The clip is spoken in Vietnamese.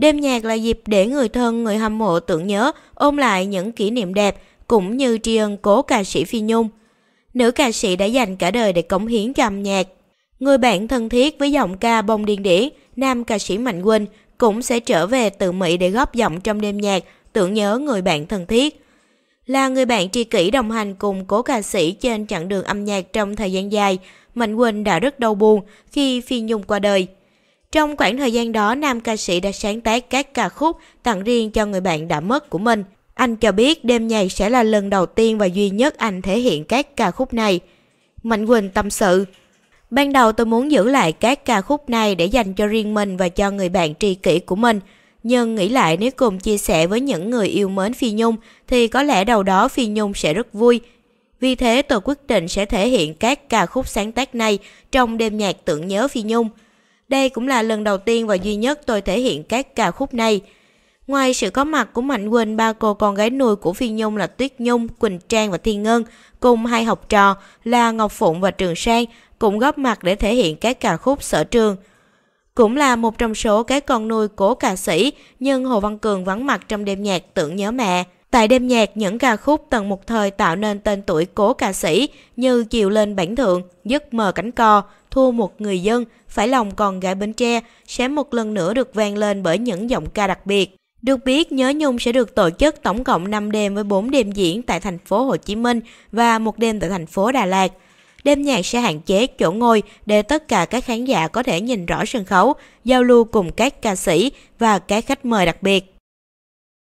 Đêm nhạc là dịp để người thân, người hâm mộ tưởng nhớ, ôm lại những kỷ niệm đẹp, cũng như tri ân cố ca sĩ Phi Nhung. Nữ ca sĩ đã dành cả đời để cống hiến cho âm nhạc. Người bạn thân thiết với giọng ca bông điên điển, nam ca sĩ Mạnh Quỳnh cũng sẽ trở về từ Mỹ để góp giọng trong đêm nhạc, tưởng nhớ người bạn thân thiết. Là người bạn tri kỷ đồng hành cùng cố ca sĩ trên chặng đường âm nhạc trong thời gian dài, Mạnh Quỳnh đã rất đau buồn khi Phi Nhung qua đời. Trong khoảng thời gian đó, nam ca sĩ đã sáng tác các ca khúc tặng riêng cho người bạn đã mất của mình. Anh cho biết đêm nhạc sẽ là lần đầu tiên và duy nhất anh thể hiện các ca khúc này. Mạnh Quỳnh tâm sự, Ban đầu tôi muốn giữ lại các ca khúc này để dành cho riêng mình và cho người bạn tri kỷ của mình. Nhưng nghĩ lại nếu cùng chia sẻ với những người yêu mến Phi Nhung thì có lẽ đầu đó Phi Nhung sẽ rất vui. Vì thế tôi quyết định sẽ thể hiện các ca khúc sáng tác này trong đêm nhạc tưởng nhớ Phi Nhung. Đây cũng là lần đầu tiên và duy nhất tôi thể hiện các ca khúc này. Ngoài sự có mặt của Mạnh Quỳnh, ba cô con gái nuôi của Phi Nhung là Tuyết Nhung, Quỳnh Trang và Thiên Ngân, cùng hai học trò là Ngọc Phụng và Trường Sang cũng góp mặt để thể hiện các ca khúc sở trường. Cũng là một trong số các con nuôi của ca sĩ, nhưng Hồ Văn Cường vắng mặt trong đêm nhạc tưởng nhớ mẹ. Tại đêm nhạc, những ca khúc từng một thời tạo nên tên tuổi cố ca sĩ như Chiều lên bản thượng, Giấc mờ cánh co, Thua một người dân, Phải lòng còn gái Bến Tre sẽ một lần nữa được vang lên bởi những giọng ca đặc biệt. Được biết, Nhớ Nhung sẽ được tổ chức tổng cộng 5 đêm với 4 đêm diễn tại thành phố Hồ Chí Minh và một đêm tại thành phố Đà Lạt. Đêm nhạc sẽ hạn chế chỗ ngồi để tất cả các khán giả có thể nhìn rõ sân khấu, giao lưu cùng các ca sĩ và các khách mời đặc biệt.